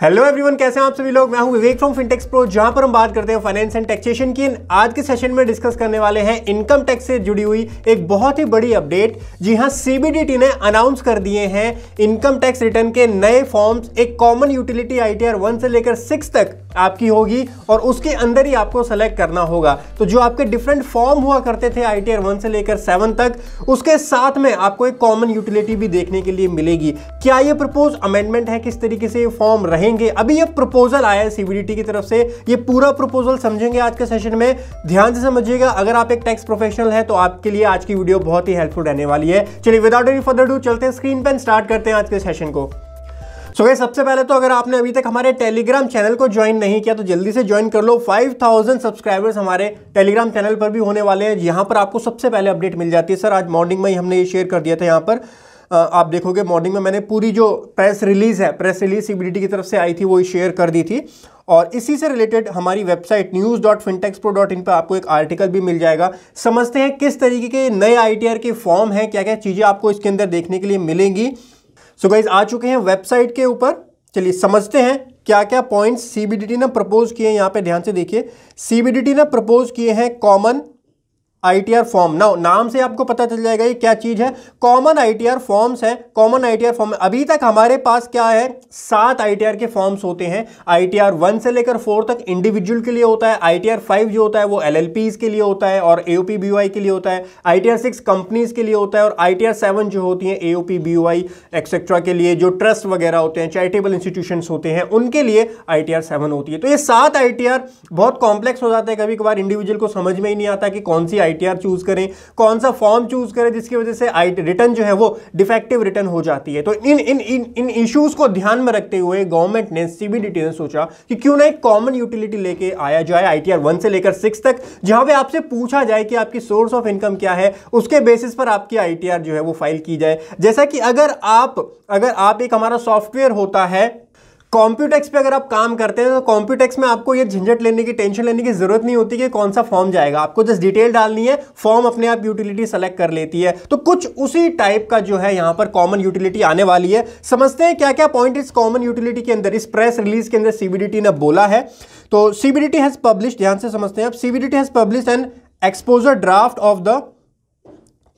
Hello everyone कैसे हैं आप सभी लोग मैं हूं विवेक फ्रॉम फिनटेक्स प्रो जहां पर हम बात करते हैं फाइनेंस एंड टैक्सेशन की आज के सेशन में डिस्कस करने वाले हैं इनकम टैक्स से जुड़ी हुई एक बहुत ही बड़ी अपडेट जी हां सीबीडीटी ने अनाउंस कर दिए हैं इनकम टैक्स रिटर्न के नए फॉर्म्स एक कॉमन यूटिलिटी आई टी से लेकर सिक्स तक आपकी होगी और उसके अंदर ही आपको सेलेक्ट करना होगा तो जो आपके डिफरेंट फॉर्म हुआ करते थे आई टी से लेकर सेवन तक उसके साथ में आपको एक कॉमन यूटिलिटी भी देखने के लिए मिलेगी क्या ये प्रपोज अमेंडमेंट है किस तरीके से ये फॉर्म रहेंगे अभी ये प्रपोजल आया है सीबीडीटी की तरफ से ये पूरा प्रपोजल समझेंगे आज के सेशन में ध्यान से समझिएगा अगर आप एक टैक्स प्रोफेशनल है तो आपके लिए आज की वीडियो बहुत ही हेल्पफुल रहने वाली है चलिए विदाउट एनी फर्दर डू चलते हैं स्क्रीन पर स्टार्ट करते हैं आज के सेशन को सो so, सबसे पहले तो अगर आपने अभी तक हमारे टेलीग्राम चैनल को ज्वाइन नहीं किया तो जल्दी से ज्वाइन कर लो 5000 सब्सक्राइबर्स हमारे टेलीग्राम चैनल पर भी होने वाले हैं यहाँ पर आपको सबसे पहले अपडेट मिल जाती है सर आज मॉर्निंग में ही हमने ये शेयर कर दिया था यहाँ पर आप देखोगे मॉर्निंग में मैंने पूरी जो प्रेस रिलीज़ है प्रेस रिलीज सीबीडी की तरफ से आई थी वो शेयर कर दी थी और इसी से रिलेटेड हमारी website news dot fintax pro dot in पर आपको एक आर्टिकल भी मिल जाएगा समझते हैं किस तरीके के नए आई के फॉर्म हैं क्या क्या चीज़ें आपको इसके अंदर देखने के लिए मिलेंगी सो so गाइज आ चुके हैं वेबसाइट के ऊपर चलिए समझते हैं क्या क्या पॉइंट्स सीबीडीटी ने प्रपोज किए हैं यहाँ पे ध्यान से देखिए सीबीडीटी ने प्रपोज किए हैं कॉमन आईटीआर फॉर्म ना नाम से आपको पता चल जाएगा ये क्या चीज़ है कॉमन आईटीआर फॉर्म्स हैं कॉमन आईटीआर फॉर्म अभी तक हमारे पास क्या है सात आईटीआर के फॉर्म्स होते हैं आईटीआर टी वन से लेकर फोर तक इंडिविजुअल के लिए होता है आईटीआर टी फाइव जो होता है वो एल के लिए होता है और ए बीयूआई के लिए होता है आईटीआर सिक्स कंपनीज के लिए होता है और आईटीआर सेवन जो होती है एओपी बीयूआई एक्सेट्रा के लिए जो ट्रस्ट वगैरह होते हैं चैरिटेबल इंस्टीट्यूशन होते हैं उनके लिए आई टी होती है तो ये सात आई बहुत कॉम्प्लेक्स हो जाते हैं कभी कभार इंडिविजुअल को समझ में ही नहीं आता कि कौन सी आई आईटीआर चूज करें कौन सा फॉर्म चूज करें जिसकी वजह से आई रिटर्न जो है वो डिफेक्टिव रिटर्न हो जाती है तो इन इन इन इन इश्यूज को ध्यान में रखते हुए गवर्नमेंट ने सीबीडीटी ने सोचा कि क्यों ना एक कॉमन यूटिलिटी लेके आया जाए आईटीआर वन से लेकर सिक्स तक जहां पे आपसे पूछा जाए कि आपकी सोर्स ऑफ इनकम क्या है उसके बेसिस पर आपकी आई जो है वो फाइल की जाए जैसा कि अगर आप अगर आप एक हमारा सॉफ्टवेयर होता है कॉम्प्यूटेक्स पे अगर आप काम करते हैं तो कॉम्प्यूटेक्स में आपको ये झंझट लेने की टेंशन लेने की जरूरत नहीं होती कि कौन सा फॉर्म जाएगा आपको जस्ट डिटेल डालनी है फॉर्म अपने आप यूटिलिटी सेलेक्ट कर लेती है तो कुछ उसी टाइप का जो है यहां पर कॉमन यूटिलिटी आने वाली है समझते हैं क्या क्या पॉइंट इस कॉमन यूटिलिटी के अंदर इस प्रेस रिलीज के अंदर सीबीडीटी ने बोला है तो सीबीडीटी हैज पब्लिश ध्यान से समझते हैं आप CBDT has publish an exposure draft of the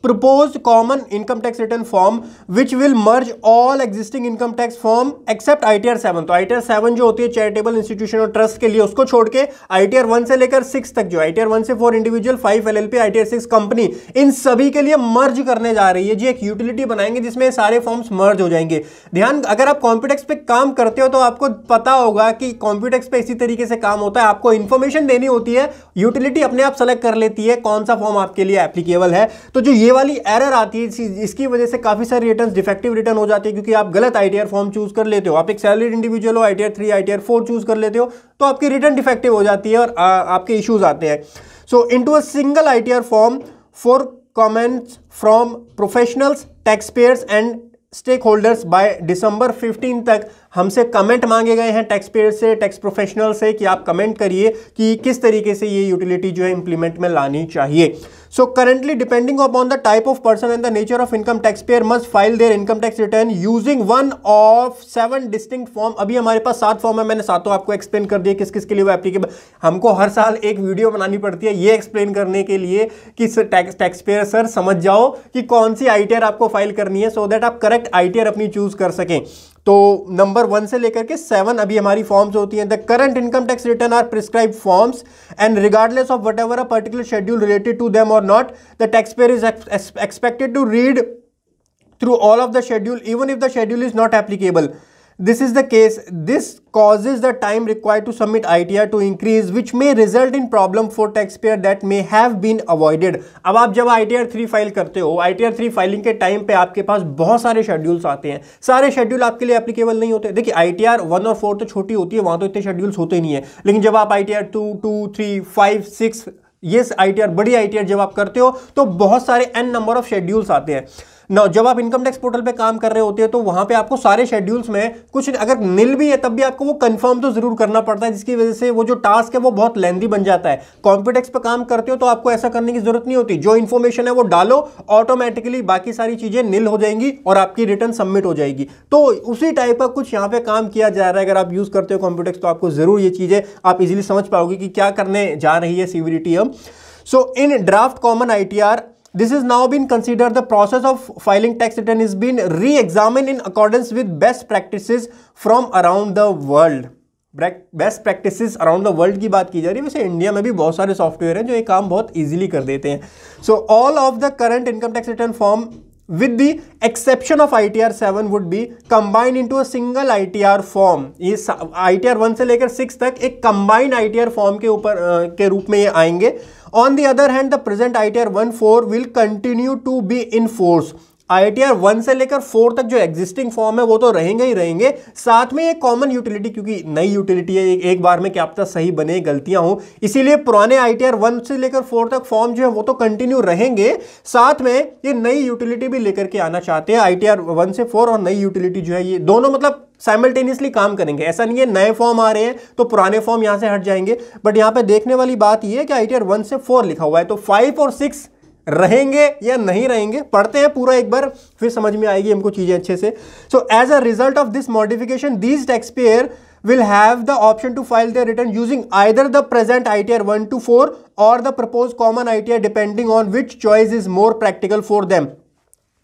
proposed common income tax return form which will merge all existing income tax form except ITR 7 तो ITR 7 जो होती है चैरिटेबल इंस्टीट्यूशन और ट्रस्ट के लिए उसको छोड़ के ITR 1 से लेकर 6 तक जो ITR 1 से 4 इंडिविजुअल 5 LLP ITR 6 कंपनी इन सभी के लिए मर्ज करने जा रही है जी एक यूटिलिटी बनाएंगे जिसमें सारे फॉर्म्स मर्ज हो जाएंगे ध्यान अगर आप कॉम्प्यूटेक्स पे काम करते हो तो आपको पता होगा कि कॉम्प्यूटेक्स पे इसी तरीके से काम होता है आपको इन्फॉर्मेशन देनी होती है यूटिलिटी अपने आप सेलेक्ट कर लेती है कौन सा फॉर्म आपके लिए एप्लीकेबल है तो जो ये वाली एरर आती है इसकी वजह से काफ़ी सारे रिटर्न डिफेक्टिव रिटर्न हो जाते हैं क्योंकि आप गलत आई फॉर्म चूज़ कर लेते हो आप एक सैलरीड इंडिविजुअल हो I T R three I T R four choose कर लेते हो तो आपकी रिटर्न डिफेक्टिव हो जाती है और आ, आपके इशूज़ आते हैं so into a single I T R form for comments from professionals taxpayers and stakeholders by December fifteen तक हमसे कमेंट मांगे गए हैं टैक्स पेयर से टैक्स प्रोफेशनल से कि आप कमेंट करिए कि किस तरीके से ये यूटिलिटी जो है इंप्लीमेंट में लानी चाहिए so currently depending upon the type of person and the nature of income taxpayer must file their income tax return using one of seven distinct form अभी हमारे पास सात फॉर्म है मैंने सातों आपको एक्सप्लेन कर दिया किस किस के लिए वो एप्लीकेबल हमको हर साल एक वीडियो बनानी पड़ती है ये एक्सप्लेन करने के लिए कि टैक्स पेयर सर समझ जाओ कि कौन सी आई आपको फाइल करनी है सो so दैट आप करेक्ट आई अपनी चूज कर सकें तो नंबर वन से लेकर के सेवन अभी हमारी फॉर्म्स होती हैं the current income tax return are prescribe forms and regardless of whatever a particular schedule related to them और not the taxpayer is expected to read through all of the schedule even if the schedule is not applicable this is the this is the case this causes the time required to submit ITR to increase which may result in problem for taxpayer that may have been avoided अब आप जब I T R three file करते हो I T R three filing के time पर आपके पास बहुत सारे शेड्यूल्स आते हैं सारे शेड्यूल आपके लिए एप्लीकेबल नहीं होते देखिए आई टी आर वन और फोर तो छोटी होती है वहाँ तो इतने शेड्यूल्स होते नहीं है लेकिन जब आप आई टी ITR टू 2, 3, 5, 6 ये टी आर बड़ी आई टी आर जब आप करते हो तो बहुत सारे एन नंबर ऑफ शेड्यूल्स आते हैं ना जब आप इनकम टैक्स पोर्टल पे काम कर रहे होते हैं तो वहां पे आपको सारे शेड्यूल्स में कुछ अगर नील भी है तब भी आपको वो कंफर्म तो जरूर करना पड़ता है जिसकी वजह से वो जो टास्क है वो बहुत लेंदी बन जाता है कॉम्प्यूटेक्स पर काम करते हो तो आपको ऐसा करने की जरूरत नहीं होती जो इन्फॉर्मेशन है वो डालो ऑटोमेटिकली बाकी सारी चीजें नील हो जाएंगी और आपकी रिटर्न सबमिट हो जाएगी तो उसी टाइप का कुछ यहाँ पे काम किया जा रहा है अगर आप यूज करते हो कॉम्प्यूटेक्स तो आपको जरूर ये चीजें आप इजिली समझ पाओगे कि क्या करने जा रही है सीवीटी हम so in draft common ITR this is now been considered the process of filing tax return is been re-examined in accordance with best practices from around the world best practice around the world की बात की जा रही है वैसे India में भी बहुत सारे सॉफ्टवेयर हैं जो ये काम बहुत इजीली कर देते हैं so all of the current income tax return form with the exception of I T R seven would be combined into a single R form ये आईटीआर टी वन से लेकर सिक्स तक एक combined I T R form के ऊपर के रूप में ये आएंगे On the other hand, the present ITR 14 will continue to be in force I one से लेकर फोर तक जो एग्जिस्टिंग फॉर्म है वो तो रहेंगे ही रहेंगे साथ में एक कॉमन यूटिलिटी क्योंकि नई यूटिलिटी है एक, एक बार में क्या पता सही बने गलतियां हो इसीलिए पुराने आई टी आर वन से लेकर फोर तक फॉर्म जो है वो तो कंटिन्यू रहेंगे साथ में ये नई यूटिलिटी भी लेकर के आना चाहते हैं आई टी आर वन से फोर और नई यूटिलिटी जो है ये दोनों मतलब साइमल्टेनियसली काम करेंगे ऐसा नहीं है नए फॉर्म आ रहे हैं तो पुराने फॉर्म यहाँ से हट जाएंगे बट यहाँ पे देखने वाली बात यह है कि आई टी आर वन से फोर लिखा हुआ है तो फाइव और सिक्स रहेंगे या नहीं रहेंगे पढ़ते हैं पूरा एक बार फिर समझ में आएगी हमको चीजें अच्छे से so as a result of this modification these taxpayer will have the option to file the return using either the present I T R one two four और the propose common I T R depending on which choice is more practical for them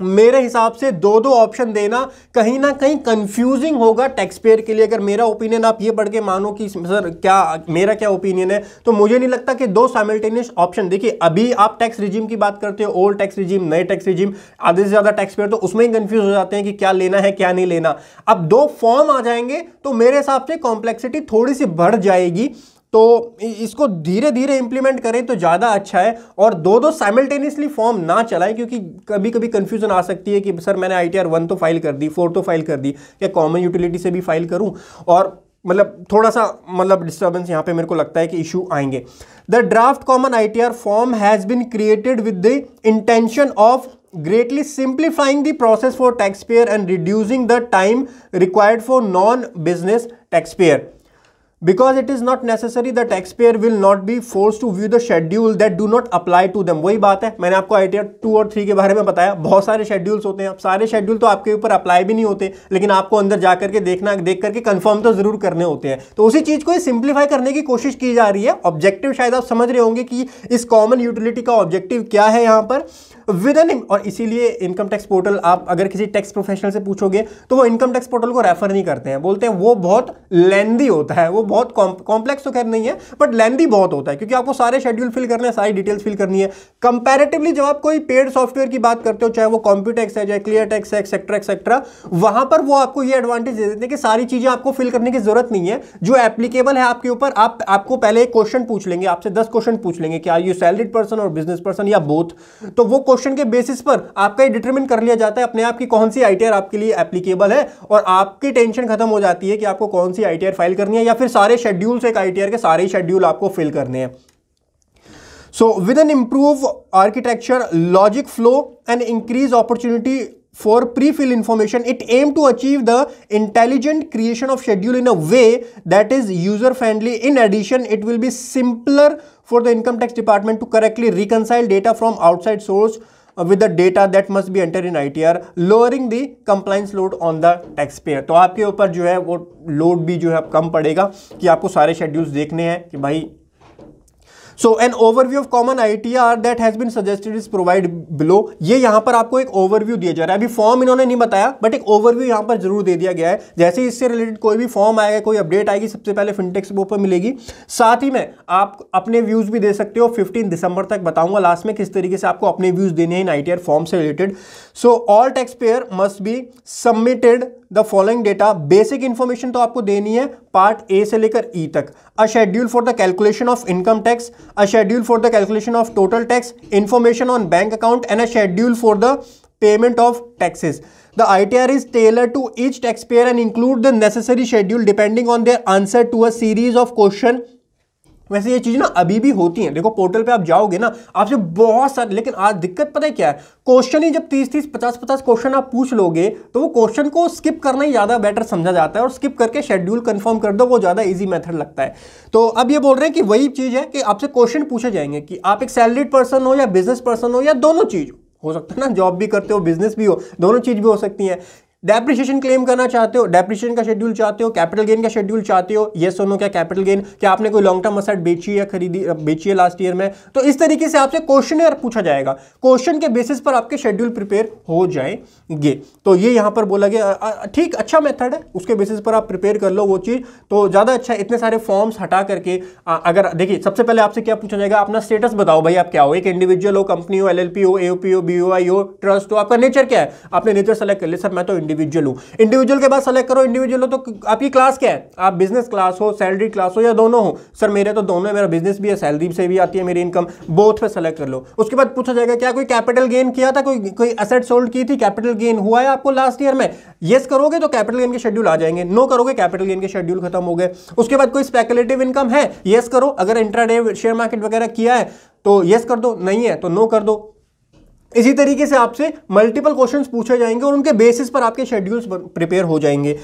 मेरे हिसाब से दो दो option देना कहीं ना कहीं कंफ्यूजिंग होगा टैक्स पेयर के लिए अगर मेरा ओपिनियन आप ये पढ़ के मानो कि सर क्या मेरा क्या ओपिनियन है तो मुझे नहीं लगता कि दो साइमल्टेनियस ऑप्शन देखिए अभी आप टैक्स रिजीम की बात करते हो ओल्ड टैक्स रिजीम नए टैक्स रिजीम आधे से ज़्यादा टैक्स पेयर तो उसमें ही कंफ्यूज हो जाते हैं कि क्या लेना है क्या नहीं लेना अब दो फॉर्म आ जाएंगे तो मेरे हिसाब से कॉम्प्लेक्सिटी थोड़ी सी बढ़ जाएगी तो इसको धीरे धीरे इंप्लीमेंट करें तो ज़्यादा अच्छा है और दो दो साइमल्टेनियसली फॉर्म ना चलाएं क्योंकि कभी कभी कन्फ्यूजन आ सकती है कि सर मैंने आई टी आर वन तो फाइल कर दी फोर तो फाइल कर दी क्या कॉमन यूटिलिटी से भी फाइल करूं और मतलब थोड़ा सा मतलब डिस्टर्बेंस यहाँ पे मेरे को लगता है कि इशू आएंगे the draft common I T R form has been created with the intention of greatly simplifying the process for taxpayer and reducing the time required for non business taxpayer because it is not necessary that taxpayer will not be force to view the schedule that do not apply to them वही बात है मैंने आपको I T R two और three के बारे में बताया बहुत सारे शेड्यूल्स होते हैं अब सारे शेड्यूल तो आपके ऊपर अप्लाई भी नहीं होते लेकिन आपको अंदर जा करके देखना देख करके कन्फर्म तो जरूर करने होते हैं तो उसी चीज़ को सिंप्लीफाई करने की कोशिश की जा रही है ऑब्जेक्टिव शायद आप समझ रहे होंगे कि इस कॉमन यूटिलिटी का ऑब्जेक्टिव क्या है यहाँ पर विद एन और इसीलिए इनकम टैक्स पोर्टल आप अगर किसी टैक्स प्रोफेशनल से पूछोगे तो वो इनकम टैक्स पोर्टल को रेफर नहीं करते हैं बोलते हैं वो बहुत लेंदी होता है वो बहुत कॉम्प्लेक्स तो खैर नहीं है बट लेंदी बहुत होता है क्योंकि आपको सारे शेड्यूल फिल करने हैं सारी डिटेल्स फिल करनी है कंपेरेटिवली जब आप कोई पेड सॉफ्टवेयर की बात करते हो चाहे वो कॉम्प्यूटेक्स है चाहे क्लियर टेक्स है एक्सेट्रा एक्सेट्रा वहां पर वो आपको ये एडवांटेज दे देते हैं कि सारी चीजें आपको फिल करने की जरूरत नहीं है जो एप्लीकेबल है आपके ऊपर आप आपको पहले एक क्वेश्चन पूछ लेंगे आपसे दस क्वेश्चन पूछ लेंगे कि आर यू सैलरीड पर्सन और बिजनेस पर्सन या बोथ तो वो क्वेश्चन के बेसिस पर आपका ये डिटरमिन कर लिया जाता है अपने आप की कौन सी आई आपके लिए एप्लीकेबल है और आपकी टेंशन खत्म हो जाती है कि आपको कौन सी आई फाइल करनी है या फिर सारे शेड्यूल्स एक आई के सारे शेड्यूल आपको फिल करने हैं so with an improve architecture logic flow and increase opportunity for prefill information it aim to achieve the intelligent creation of schedule in a way that is user friendly in addition it will be simpler for the income tax department to correctly reconcile data from outside source with the data that must be enter in ITR lowering the compliance load on the taxpayer तो आपके ऊपर जो है वो load भी जो है कम पड़ेगा कि आपको सारे शेड्यूल्स देखने हैं कि भाई so an overview of common ITR that has been suggested is provide below ये यहां पर आपको एक ओवरव्यू दिया जा रहा है अभी फॉर्म इन्होंने नहीं बताया बट एक ओवरव्यू यहां पर जरूर दे दिया गया है जैसे इससे रिलेटेड कोई भी फॉर्म आएगा कोई अपडेट आएगी सबसे पहले फिनटेक्स बुक पर मिलेगी साथ ही में आप अपने व्यूज भी दे सकते हो फिफ्टीन दिसंबर तक बताऊंगा लास्ट में किस तरीके से आपको अपने व्यूज देने हैं इन आई फॉर्म से related so all taxpayer must be submitted the following data basic information तो आपको देनी है पार्ट ए से लेकर ई e तक a schedule for the calculation of income tax a schedule for the calculation of total tax, information on bank account and a schedule for the payment of taxes. The ITR is tailored to each taxpayer and include the necessary schedule depending on their answer to a series of questions. वैसे ये चीज़ ना अभी भी होती है देखो portal पे आप जाओगे ना आपसे बहुत सारे लेकिन आज दिक्कत पता है क्या है क्वेश्चन ही जब तीस तीस पचास पचास क्वेश्चन आप पूछ लोगे तो वो क्वेश्चन को स्किप करना ही ज़्यादा बेटर समझा जाता है और स्किप करके शेड्यूल कंफर्म कर दो वो ज़्यादा ईजी मेथड लगता है तो अब ये बोल रहे हैं कि वही चीज़ है कि आपसे क्वेश्चन पूछे जाएंगे कि आप एक सैलरीड पर्सन हो या बिजनेस पर्सन हो या दोनों चीज़ हो सकता है ना जॉब भी करते हो बिजनेस भी हो दोनों चीज़ भी हो सकती है डेप्रिशिएशन क्लेम करना चाहते हो डेप्रिशिएशन का शेड्यूल चाहते हो कैपिटल गेन का शेड्यूल चाहते हो ये सोनो क्या कैपिटल गेन क्या आपने कोई लॉन्ग टर्म असेट बेची है खरीदी बेची है लास्ट ईयर में तो इस तरीके से आपसे क्वेश्चन पूछा जाएगा क्वेश्चन के बेसिस पर आपके शेड्यूल प्रिपेयर हो जाएंगे तो ये यहाँ पर बोला गया ठीक अच्छा मेथड है उसके बेसिस पर आप प्रिपेयर कर लो वो चीज़ तो ज़्यादा अच्छा इतने सारे फॉर्म्स हटा करके अगर देखिए सबसे पहले आपसे क्या पूछा जाएगा अपना स्टेटस बताओ भाई आप क्या हो एक इंडिविजुअल हो कंपनी हो एल हो ए हो हो बी हो आई हो ट्रस्ट हो आपका नेचर क्या है आपने नेचर सेलेक्ट कर लिया सर मैं तो इंडिया इंडिविजुअल हूँ इंडिविजुअल के बाद सेलेक्ट करो इंडिविजुअल हो तो आपकी क्लास क्या है आप बिजनेस क्लास हो सैलरी क्लास हो या दोनों हो सर मेरे तो दोनों है मेरा बिजनेस भी है सैलरी से भी आती है मेरी इनकम बोथ पे सेलेक्ट कर लो उसके बाद पूछा जाएगा क्या कोई कैपिटल गेन किया था कोई कोई असेट सोल्ड की थी कैपिटल गेन हुआ है आपको लास्ट ईयर में येस करोगे तो कैपिटल गेन के शेड्यूल आ जाएंगे नो करोगे कैपिटल गेन के शेड्यूल खत्म हो गए उसके बाद कोई स्पेकुलेटिव इनकम है येस करो अगर इंट्राडे शेयर मार्केट वगैरह किया है तो येस कर दो नहीं है तो नो कर दो इसी तरीके से आपसे मल्टीपल क्वेश्चन पूछे जाएंगे और उनके बेसिस पर आपके शेड्यूल्स प्रिपेयर हो जाएंगे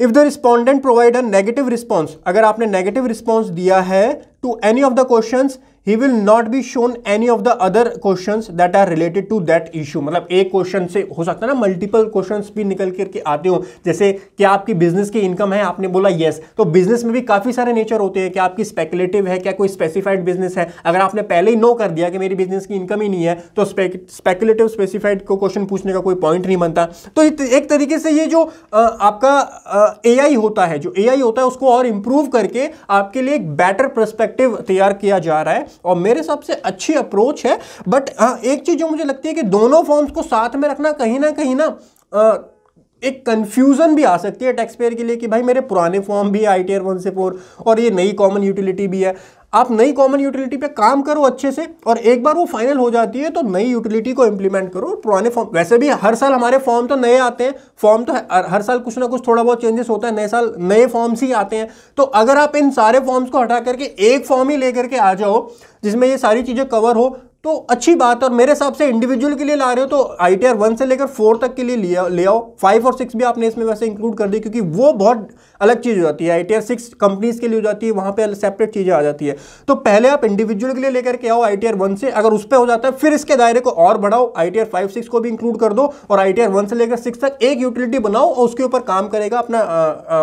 if the respondent provide a negative response अगर आपने नेगेटिव रिस्पॉन्स दिया है to any of the question he will not be shown any of the other question that are related to that issue मतलब एक question से हो सकता है ना मल्टीपल क्वेश्चन भी निकल करके आते हो जैसे क्या आपकी बिजनेस की इनकम है आपने बोला येस yes. तो बिजनेस में भी काफ़ी सारे नेचर होते हैं क्या आपकी स्पेकुलेटिव है क्या कोई स्पेसिफाइड बिजनेस है अगर आपने पहले ही नो कर दिया कि मेरी बिजनेस की इनकम ही नहीं है तो स्पेकुलेटिव स्पेसिफाइड को क्वेश्चन पूछने का कोई पॉइंट नहीं बनता तो एक तरीके से ये जो आपका ए आई होता है जो ए आई होता है उसको और इम्प्रूव करके आपके लिए एक बेटर परस्पेक्टिव तैयार किया जा रहा है और मेरे सबसे अच्छी अप्रोच है बट हाँ, एक चीज़ जो मुझे लगती है कि दोनों फॉर्म्स को साथ में रखना कहीं ना कहीं ना एक कंफ्यूजन भी आ सकती है टैक्स पेयर के लिए कि भाई मेरे पुराने फॉर्म भी है आई टी आर वन से फोर और ये नई कॉमन यूटिलिटी भी है आप नई कॉमन यूटिलिटी पे काम करो अच्छे से और एक बार वो फाइनल हो जाती है तो नई यूटिलिटी को इंप्लीमेंट करो पुराने फॉर्म वैसे भी हर साल हमारे फॉर्म तो नए आते हैं फॉर्म तो हर साल कुछ ना कुछ थोड़ा बहुत चेंजेस होता है नए साल नए फॉर्म्स ही आते हैं तो अगर आप इन सारे फॉर्म्स को हटा करके एक फॉर्म ही लेकर के आ जाओ जिसमें ये सारी चीज़ें कवर हो तो अच्छी बात है और मेरे हिसाब से इंडिविजुअल के लिए ला रहे हो तो आई टी आर वन से लेकर फोर तक के लिए लिया ले आओ फाइव और सिक्स भी आपने इसमें वैसे इंक्लूड कर दी क्योंकि वो बहुत अलग चीज़ हो जाती है I T R six companies के लिए हो जाती है वहाँ पे सेपरेट चीज़ें आ जाती है तो पहले आप इंडिविजुअल के लिए लेकर के आओ आई टी आर वन से अगर उस पर हो जाता है फिर इसके दायरे को और बढ़ाओ I T R five six को भी इंक्लूड कर दो और आई टी आर वन से लेकर सिक्स तक एक यूटिलिटी बनाओ और उसके ऊपर काम करेगा अपना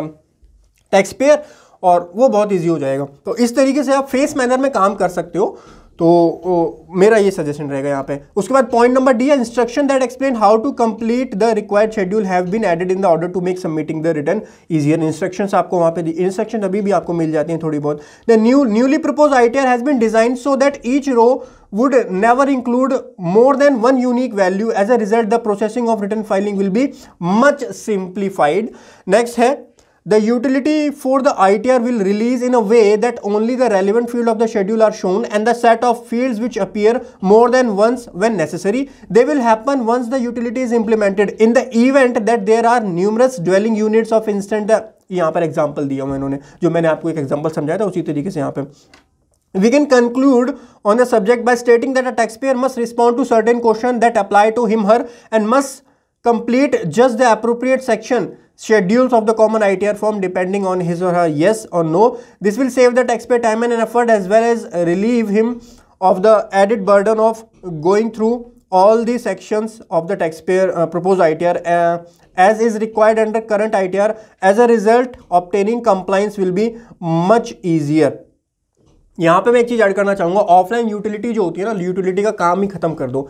टैक्स पेयर और वो बहुत ईजी हो जाएगा तो इस तरीके से आप फेस मैनर में काम कर सकते हो तो ओ, मेरा ये सजेशन रहेगा यहाँ पे उसके बाद पॉइंट नंबर डी है instruction that explain how to complete the required schedule have been added in the order to make submitting the return easier instructions आपको वहाँ पे इंस्ट्रक्शन अभी भी आपको मिल जाती हैं थोड़ी बहुत the new newly propose I T R has been design so that each row would never include more than one unique value as a result the processing of return filing will be much simplified next है The utility for the ITR will release in a way that only the relevant field of the schedule are shown and the set of fields which appear more than once when necessary. They will happen once the utility is implemented in the event that there are numerous dwelling units of instant यहाँ पर example दिया हुआ इन्होंने जो मैंने आपको एक example समझाया था उसी तरीके से यहाँ पे We can conclude on the subject by stating that a taxpayer must respond to certain questions that apply to him her and must complete just the appropriate section schedules of the common ITR form depending on his or her yes or no. This will save the taxpayer time and effort as well as relieve him of the added burden of going through all the sections of the taxpayer uh, proposed ITR uh, as is required under current ITR. As a result, obtaining compliance will be much easier. यहाँ पे मैं एक चीज़ add करना चाहूँगा offline utility जो होती है ना यूटिलिटी का काम ही खत्म कर दो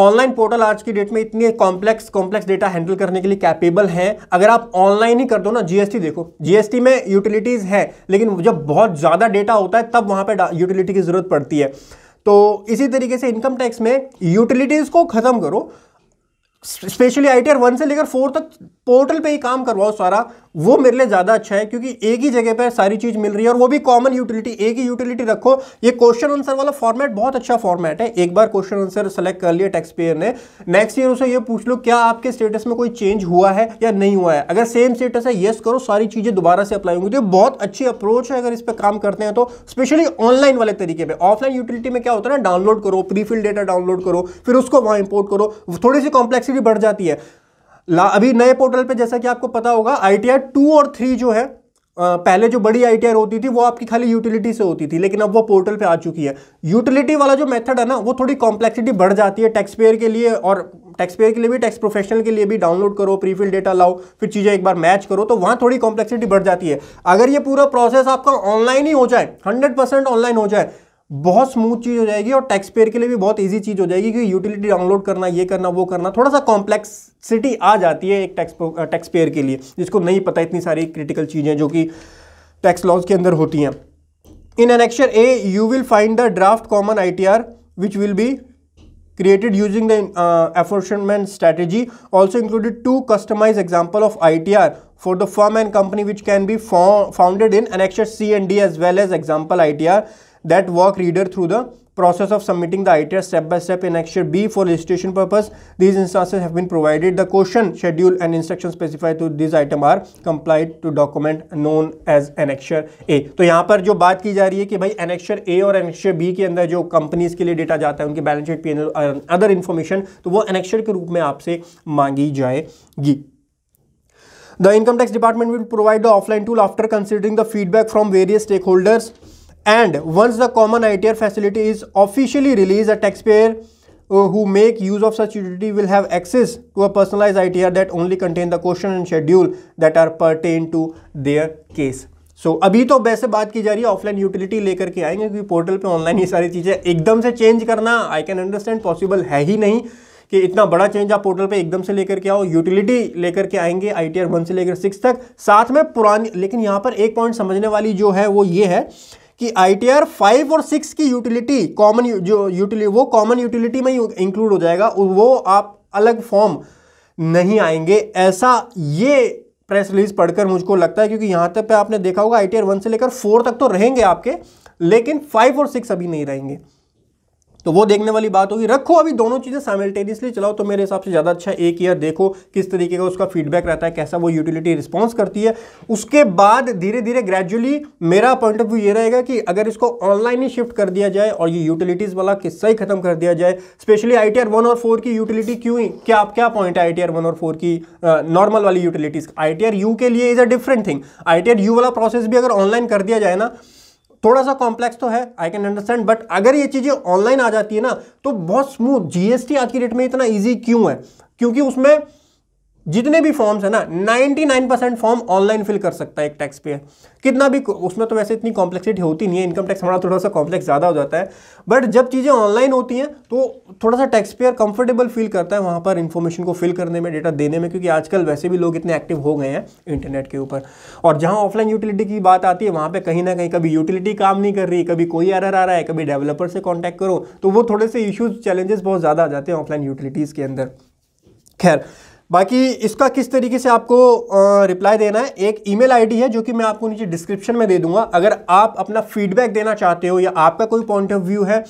ऑनलाइन पोर्टल आज की डेट में इतने कॉम्प्लेक्स कॉम्प्लेक्स डेटा हैंडल करने के लिए कैपेबल हैं अगर आप ऑनलाइन ही कर दो ना जीएसटी देखो जीएसटी में यूटिलिटीज़ है लेकिन जब बहुत ज़्यादा डेटा होता है तब वहां पर यूटिलिटी की ज़रूरत पड़ती है तो इसी तरीके से इनकम टैक्स में यूटिलिटीज़ को ख़त्म करो specially I T R one से लेकर फोर तक पोर्टल पे ही काम करवाओ सारा वो मेरे लिए ज़्यादा अच्छा है क्योंकि एक ही जगह पर सारी चीज़ मिल रही है और वो भी कॉमन यूटिलिटी एक ही यूटिलिटी रखो ये क्वेश्चन आंसर वाला फॉर्मेट बहुत अच्छा फॉर्मेट है एक बार क्वेश्चन आंसर सेलेक्ट कर लिया टैक्स पेयर ने नेक्स्ट ईयर उसे ये पूछ लो क्या आपके स्टेटस में कोई चेंज हुआ है या नहीं हुआ है अगर सेम स्टेटस है येस करो सारी चीज़ें दोबारा से अप्लाई होंगी तो बहुत अच्छी अप्रोच है अगर इस पर काम करते हैं तो स्पेशली ऑनलाइन वाले तरीके पर ऑफलाइन यूटिलिटी में क्या होता है ना डाउनलोड करो प्रीफिल डेटा डाउनलोड करो फिर उसको वहाँ इंपोर्ट करो थोड़ी सी कॉम्प्लेक्सिटी बढ़ जाती है ला अभी नए पोर्टल पे जैसा कि आपको पता होगा आई टी टू और थ्री जो है आ, पहले जो बड़ी आई होती थी वो आपकी खाली यूटिलिटी से होती थी लेकिन अब वो पोर्टल पे आ चुकी है यूटिलिटी वाला जो मेथड है ना वो थोड़ी कॉम्प्लेक्सिटी बढ़ जाती है टैक्स पेयर के लिए और टैक्स पेयर के लिए भी टैक्स प्रोफेशनल के लिए भी डाउनलोड करो प्रीफिल डेटा लाओ फिर चीज़ें एक बार मैच करो तो वहाँ थोड़ी कॉम्प्लेक्सिटी बढ़ जाती है अगर ये पूरा प्रोसेस आपका ऑनलाइन ही हो जाए हंड्रेड ऑनलाइन हो जाए बहुत स्मूथ चीज़ हो जाएगी और टैक्स पेयर के लिए भी बहुत ईजी चीज़ हो जाएगी क्योंकि यूटिलिटी डाउनलोड करना ये करना वो करना थोड़ा सा कॉम्प्लेक्सिटी आ जाती है एक टैक्स टैक्स पेयर के लिए जिसको नहीं पता इतनी सारी क्रिटिकल चीज़ें जो कि टैक्स लॉज के अंदर होती हैं in annexure A you will find the draft common I T R which will be created using the created using also included to customize also of I T R for the form the company which can which founded in founded C and D as well as example I T R that walk reader through the process of submitting the ITR step by step in Extra B for registration purpose. These instances have been provided. The question, schedule and instruction specified to this item are complied to document known as Annexure A. तो यहाँ पर जो बात की जा रही है कि भाई Annexure A और Annexure B के अंदर जो कंपनीज के लिए डेटा जाता है उनकी बैलेंस शीट पी अदर इन्फॉर्मेशन तो वो Annexure के रूप में आपसे मांगी जाएगी The income tax department will provide the offline tool after considering the feedback from various stakeholders. and once the common ITR facility is officially released, a taxpayer uh, who make use of such utility will have access to a personalized ITR that only contain the question and schedule that are pertain to their case. So so, अभी तो वैसे बात की जा रही है offline utility लेकर के आएंगे क्योंकि पोर्टल पे ऑनलाइन ये सारी चीज़ें एकदम से चेंज करना आई कैन अंडरस्टैंड पॉसिबल है ही नहीं कि इतना बड़ा चेंज आप पोर्टल पे एकदम से लेकर के आओ यूटिलिटी लेकर के आएंगे आई टी वन से लेकर सिक्स तक साथ में पुरानी लेकिन यहाँ पर एक पॉइंट समझने वाली जो है वो ये है कि आई टी आर फाइव और सिक्स की यूटिलिटी कॉमन जो यूटिलिटी वो कॉमन यूटिलिटी में इंक्लूड हो जाएगा वो आप अलग फॉर्म नहीं आएंगे ऐसा ये प्रेस रिलीज पढ़कर मुझको लगता है क्योंकि यहाँ तक पे आपने देखा होगा आई टी आर वन से लेकर फोर तक तो रहेंगे आपके लेकिन फाइव और सिक्स अभी नहीं रहेंगे तो वो देखने वाली बात होगी रखो अभी दोनों चीज़ें साइमल्टेनियसली चलाओ तो मेरे हिसाब से ज़्यादा अच्छा एक ईयर देखो किस तरीके का उसका फीडबैक रहता है कैसा वो यूटिलिटी रिस्पॉन्स करती है उसके बाद धीरे धीरे ग्रेजुअली मेरा पॉइंट ऑफ व्यू ये रहेगा कि अगर इसको ऑनलाइन ही शिफ्ट कर दिया जाए और ये यूटिलिटीज़ वाला किस्सा ही खत्म कर दिया जाए स्पेशली आई टी और फोर की यूटिलिटी क्यों क्या आप क्या पॉइंट है आई टी और फोर की नॉर्मल वाली यूटिलिटीज़ आई टी यू के लिए is a different thing I T U वाला प्रोसेस भी अगर ऑनलाइन कर दिया जाए ना थोड़ा सा कॉम्प्लेक्स तो है आई कैन अंडरस्टैंड बट अगर ये चीज़ें ऑनलाइन आ जाती है ना तो बहुत स्मूथ जीएसटी आज की डेट में इतना ईजी क्यों है क्योंकि उसमें जितने भी फॉर्म्स है ना 99 परसेंट फॉर्म ऑनलाइन फिल कर सकता है एक टैक्स पेयर कितना भी उसमें तो वैसे इतनी कॉम्प्लेक्सिटी होती नहीं है इनकम टैक्स हमारा थोड़ा सा कॉम्प्लेक्स ज़्यादा हो जाता है बट जब चीज़ें ऑनलाइन होती हैं तो थोड़ा सा टैक्स पेयर कंफर्टेबल फील करता है वहाँ पर इन्फॉर्मेशन को फिल करने में डेटा देने में क्योंकि आजकल वैसे भी लोग इतने एक्टिव हो गए हैं इंटरनेट के ऊपर और जहाँ ऑफलाइन यूटिलिटी की बात आती है वहाँ पर कहीं ना कहीं कभी यूटिलिटी काम नहीं कर रही कभी कोई एरर आ रहा है कभी डेवलपर से कॉन्टैक्ट करो तो वो थोड़े से इशूज़ चैलेंजेस बहुत ज़्यादा आ जाते हैं ऑफलाइन यूटिलिटीज़ के अंदर खैर बाकी इसका किस तरीके से आपको रिप्लाई देना है एक ईमेल आईडी है जो कि मैं आपको नीचे डिस्क्रिप्शन में दे दूंगा अगर आप अपना फीडबैक देना चाहते हो या आपका कोई पॉइंट ऑफ व्यू है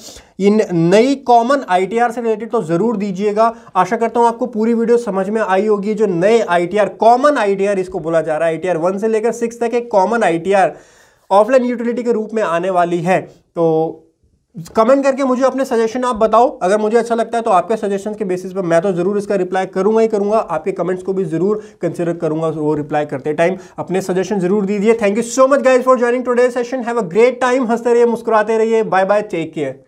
इन नई कॉमन आईटीआर से रिलेटेड तो ज़रूर दीजिएगा आशा करता हूँ आपको पूरी वीडियो समझ में आई होगी जो नए आई कॉमन आई इसको बोला जा रहा है आई वन से लेकर सिक्स तक एक कॉमन आई ऑफलाइन यूटिलिटी के रूप में आने वाली है तो कमेंट करके मुझे अपने सजेशन आप बताओ अगर मुझे अच्छा लगता है तो आपके सजेशन के बेसिस पर मैं तो ज़रूर इसका रिप्लाई करूंगा ही करूंगा आपके कमेंट्स को भी ज़रूर कंसिडर करूंगा वो रिप्लाई करते टाइम अपने सजेशन ज़रूर दीजिए thank you so much guys for joining today session have a great time हंसते रहिए मुस्कुराते रहिए बाय बाय टेक केयर